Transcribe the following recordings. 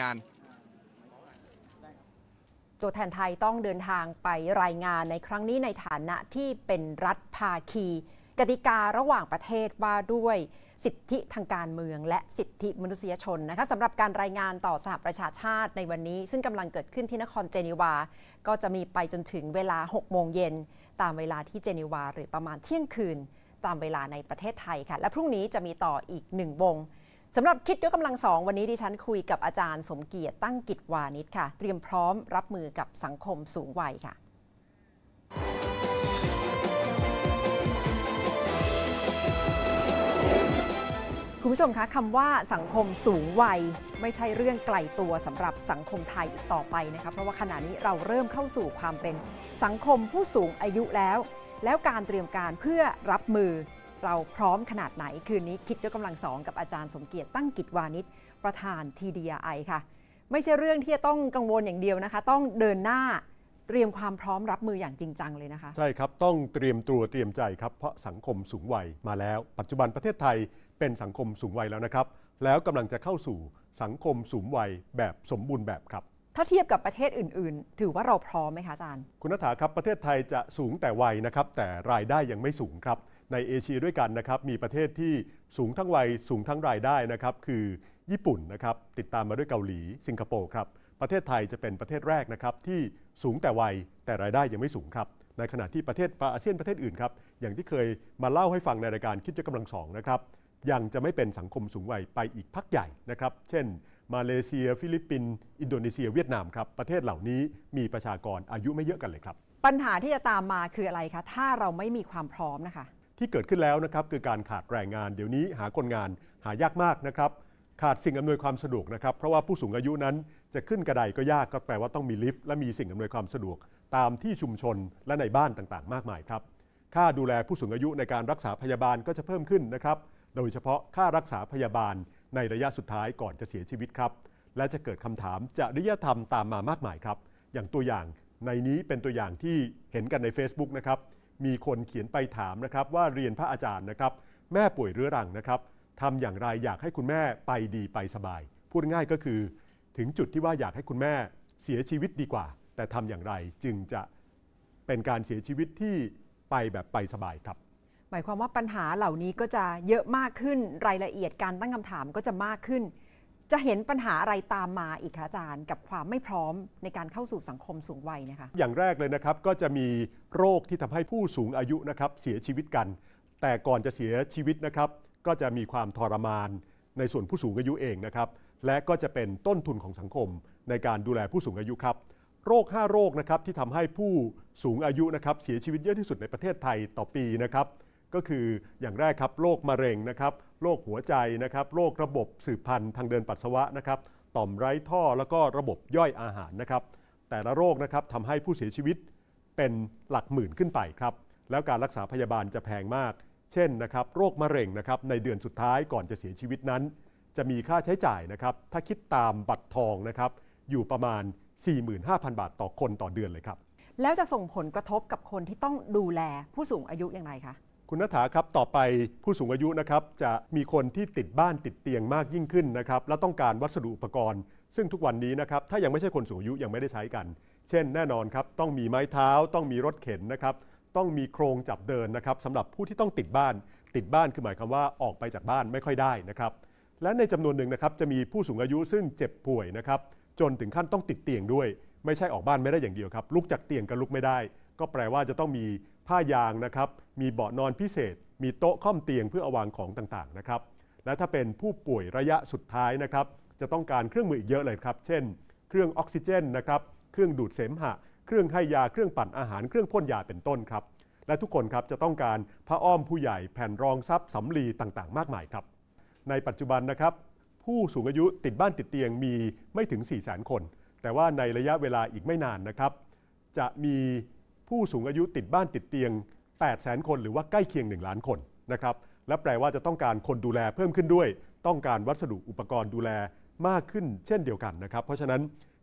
งานตัวแทนไทยต้องเดินทางไปรายงานในครั้งนี้ในฐานะที่เป็นรัฐภาคี กติการะหว่างประเทศว่าด้วยสิทธิทางการเมืองและสิทธิมนุษยชนนะคะสำหรับการรายงานต่อสหประชาชาติในวันนี้ ซึ่งกำลังเกิดขึ้นที่นครเจนีวา ก็จะมีไปจนถึงเวลา 6 โมงเย็น ตามเวลาที่เจนีวาหรือประมาณเที่ยงคืนตามเวลาในประเทศไทยค่ะและพรุ่งนี้จะมีต่ออีกหนึ่งวงสำหรับคิดยกกำลังสองวันนี้ดิฉันคุยกับอาจารย์ สมเกียรติตั้งกิจวานิชค่ะ เตรียมพร้อมรับมือกับสังคมสูงวัยค่ะคุณผู้ชมคะคำว่าสังคมสูงวัย ไม่ใช่เรื่องไกลตัวสำหรับสังคมไทยอีกต่อไปนะคะเพราะว่าขณะนี้เราเริ่มเข้าสู่ความเป็นสังคมผู้สูงอายุแล้ว แล้วการเตรียมการเพื่อรับมือเราพร้อมขนาดไหนคืนนี้คิดด้วยกกำลังสองกับอาจารย์สมเกียรติตั้งกิจวานิชประธาน TDI ค่ะ ไม่ใช่เรื่องที่จะต้องกังวลอย่างเดียวนะคะ ต้องเดินหน้าเตรียมความพร้อมรับมืออย่างจริงจังเลยนะคะ ใช่ครับ ต้องเตรียมตัวเตรียมใจครับ เพราะสังคมสูงวัย มาแล้ว ปัจจุบันประเทศไทยเป็นสังคมสูงวัยแล้วนะครับ แล้วกำลังจะเข้าสู่สังคมสูงวัยแบบสมบูรณ์แบบครับ ถ้าเทียบกับประเทศอื่น ๆ ถือว่าเราพร้อมไหมคะอาจารย์ คุณนัฐาครับ ประเทศไทยจะสูงแต่วัยนะครับ แต่รายได้ยังไม่สูงครับในเอเชียด้วยกันนะครับ มีประเทศที่สูงทั้งวัยสูงทั้งรายได้นะครับ คือญี่ปุ่นนะครับ ติดตามมาด้วยเกาหลี สิงคโปร์ครับ ประเทศไทยจะเป็นประเทศแรกนะครับที่สูงแต่วัยแต่รายได้ยังไม่สูงครับ ในขณะที่ประเทศอาเซียนประเทศอื่นครับ อย่างที่เคยมาเล่าให้ฟังในรายการคิดะกกำลังสองนะครับยังจะไม่เป็นสังคมสูงวัยไปอีกพักใหญ่นะครับ เช่น มาเลเซียฟิลิปปินส์อินโดนีเซียเวียดนามครับ ประเทศเหล่านี้มีประชากรอายุไม่เยอะกันเลยครับ ปัญหาที่จะตามมาคืออะไรคะ ถ้าเราไม่มีความพร้อมนะคะที่เกิดขึ้นแล้วนะครับคือการขาดแรงงานเดี๋ยวนี้หาคนงานหายากมากนะครับ ขาดสิ่งอำนวยความสะดวกนะครับเพราะว่าผู้สูงอายุนั้นจะขึ้นกระไดก็ยากก็แปลว่าต้องมีลิฟต์และมีสิ่งอำนวยความสะดวก ตามที่ชุมชน และในบ้านต่างๆ มากมายครับ ค่าดูแลผู้สูงอายุในการรักษาพยาบาลก็จะเพิ่มขึ้นนะครับโดยเฉพาะค่ารักษาพยาบาล ในระยะสุดท้ายก่อนจะเสียชีวิตครับ และจะเกิดคำถามจริยธรรมตามมามากมายครับอย่างตัวอย่างในนี้เป็นตัวอย่างที่เห็นกันใน Facebook นะครับมีคนเขียนไปถามนะครับ ว่าเรียนพระอาจารย์นะครับ แม่ป่วยเรื้อรังนะครับทำอย่างไร อยากให้คุณแม่ไปดีไปสบาย พูดง่ายก็คือถึงจุดที่ว่าอยากให้คุณแม่เสียชีวิตดีกว่า แต่ทำอย่างไรจึงจะเป็นการเสียชีวิตที่ไปแบบไปสบายครับ หมายความว่าปัญหาเหล่านี้ก็จะเยอะมากขึ้นรายละเอียดการตั้งคำถามก็จะมากขึ้นจะเห็นปัญหาอะไรตามมาอีกคะอาจารย์กับความไม่พร้อมในการเข้าสู่สังคมสูงวัยนะคะอย่างแรกเลยนะครับก็จะมีโรคที่ทำให้ผู้สูงอายุนะครับ เสียชีวิตกัน แต่ก่อนจะเสียชีวิตนะครับ ก็จะมีความทรมานในส่วนผู้สูงอายุเองนะครับ และก็จะเป็นต้นทุนของสังคมในการดูแลผู้สูงอายุครับ โรค 5 โรคนะครับที่ทำให้ผู้สูงอายุนะครับ เสียชีวิตเยอะที่สุดในประเทศไทยต่อปีนะครับ ก็คืออย่างแรกครับโรคมะเร็งนะครับโรคหัวใจนะครับโรคระบบสืบพันธุ์ทางเดินปัสสาวะนะครับต่อมไร้ท่อแล้วก็ระบบย่อยอาหารนะครับแต่ละโรคนะครับทำให้ผู้เสียชีวิตเป็นหลักหมื่นขึ้นไปครับแล้วการรักษาพยาบาลจะแพงมาก เช่นนะครับโรคมะเร็งนะครับในเดือนสุดท้ายก่อนจะเสียชีวิตนั้น จะมีค่าใช้จ่ายนะครับถ้าคิดตามบัตรทองนะครับอยู่ประมาณ 45,000 บาทต่อคนต่อเดือนเลยครับ แล้วจะส่งผลกระทบกับคนที่ต้องดูแลผู้สูงอายุอย่างไรคะคุณนัฐาครับต่อไปผู้สูงอายุนะครับจะมีคนที่ติดบ้านติดเตียงมากยิ่งขึ้นนะครับและต้องการวัสดุอุปกรณ์ซึ่งทุกวันนี้นะครับถ้ายังไม่ใช่คนสูงอายุยังไม่ได้ใช้กัน เช่นแน่นอนครับต้องมีไม้เท้าต้องมีรถเข็นนะครับต้องมีโครงจับเดินนะครับสำหรับผู้ที่ต้องติดบ้านติดบ้านคือหมายความว่าออกไปจากบ้านไม่ค่อยได้นะครับและในจำนวนหนึ่งนะครับจะมีผู้สูงอายุซึ่งเจ็บป่วยนะครับจนถึงขั้นต้องติดเตียงด้วย ไม่ใช่ออกบ้านไม่ได้อย่างเดียวครับลุกจากเตียงก็ลุกไม่ได้ ก็แปลว่าจะต้องมีผ้ายางนะครับ มีเบาะนอนพิเศษ มีโต๊ะค่อมเตียงเพื่อเอาวางของต่างๆนะครับ และถ้าเป็นผู้ป่วยระยะสุดท้ายนะครับ จะต้องการเครื่องมืออีกเยอะเลยครับ เช่น เครื่องออกซิเจนนะครับ เครื่องดูดเสมหะ เครื่องให้ยา เครื่องปั่นอาหาร เครื่องพ่นยาเป็นต้นครับ และทุกคนครับจะต้องการผ้าอ้อมผู้ใหญ่ แผ่นรองซับสำลีต่างๆมากมายครับ ในปัจจุบันนะครับ ผู้สูงอายุติดบ้านติดเตียงมีไม่ถึง 4 0 0 0 0 0คน แต่ว่าในระยะเวลาอีกไม่นานนะครับ จะมีผู้สูงอายุติดบ้านติดเตียง 8 0สนคนหรือว่าใกล้เคียง1ล้านคนนะครับและแปลว่าจะต้องการคนดูแลเพิ่มขึ้นด้วยต้องการวัสดุอุปกรณ์ดูแลมากขึ้น เช่นเดียวกันนะครับเพราะฉะนั้น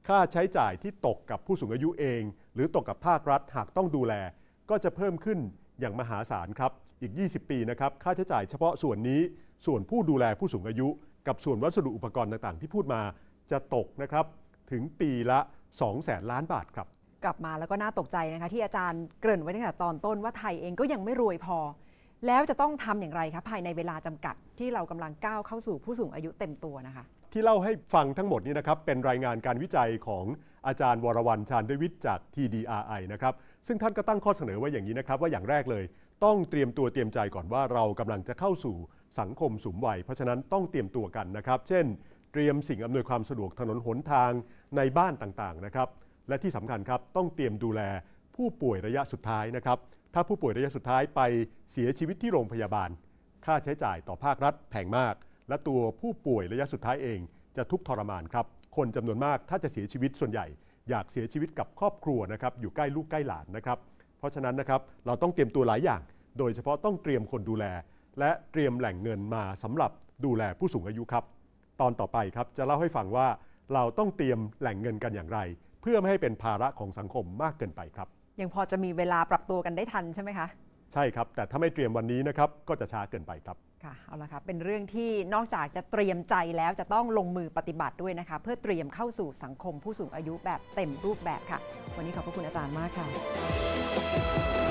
ค่าใช้จ่ายที่ตกกับผู้สูงอายุเอง หรือตกกับภาครัฐ หากต้องดูแลก็จะเพิ่มขึ้นอย่างมหาศาลครับอีก 20 ปีนะครับค่าใช้จ่ายเฉพาะส่วนนี้ส่วนผู้ดูแลผู้สูงอายุ กับส่วนวัสดุอุปกรณ์ต่างๆ ที่พูดมาจะตกนะครับถึงปีละ 2 0 0แสนล้านบาทครับกลับมาแล้วก็น่าตกใจนะคะที่อาจารย์เกริ่นไว้ตั้งแต่ตอนต้นว่าไทยเองก็ยังไม่รวยพอ แล้วจะต้องทำอย่างไรคะภายในเวลาจำกัด ที่เรากำลังก้าวเข้าสู่ผู้สูงอายุเต็มตัวนะคะที่เล่าให้ฟังทั้งหมดนี้นะครับ เป็นรายงานการวิจัยของอาจารย์วรวรรณชาญดวิทย์จาก TDRI นะครับ ซึ่งท่านก็ตั้งข้อเสนอไว้อย่างนี้นะครับ ว่าอย่างแรกเลย ต้องเตรียมตัวเตรียมใจก่อนว่าเรากำลังจะเข้าสู่สังคมสูงวัยเพราะฉะนั้นต้องเตรียมตัวกันนะครับ เช่น เตรียมสิ่งอำนวยความสะดวกถนนหนทางในบ้านต่างๆนะครับและที่สำคัญครับต้องเตรียมดูแลผู้ป่วยระยะสุดท้ายนะครับถ้าผู้ป่วยระยะสุดท้ายไปเสียชีวิตที่โรงพยาบาล ค่าใช้จ่ายต่อภาครัฐแพงมาก และตัวผู้ป่วยระยะสุดท้ายเองจะทุกทรมานครับคนจำนวนมากถ้าจะเสียชีวิตส่วนใหญ่ อยากเสียชีวิตกับครอบครัวนะครับอยู่ใกล้ลูกใกล้หลานนะครับเพราะฉะนั้นนะครับเราต้องเตรียมตัวหลายอย่าง โดยเฉพาะต้องเตรียมคนดูแล และเตรียมแหล่งเงินมาสำหรับดูแลผู้สูงอายุครับตอนต่อไปครับจะเล่าให้ฟังว่าเราต้องเตรียมแหล่งเงินกันอย่างไรเพื่อไม่ให้เป็นภาระของสังคมมากเกินไปครับ ยังพอจะมีเวลาปรับตัวกันได้ทันใช่ไหมคะ ใช่ครับ แต่ถ้าไม่เตรียมวันนี้นะครับก็จะช้าเกินไปครับ ค่ะ เอาละครับเป็นเรื่องที่นอกจากจะเตรียมใจแล้วจะต้องลงมือปฏิบัติด้วยนะคะเพื่อเตรียมเข้าสู่สังคมผู้สูงอายุแบบเต็มรูปแบบค่ะ วันนี้ขอบพระคุณอาจารย์มากค่ะ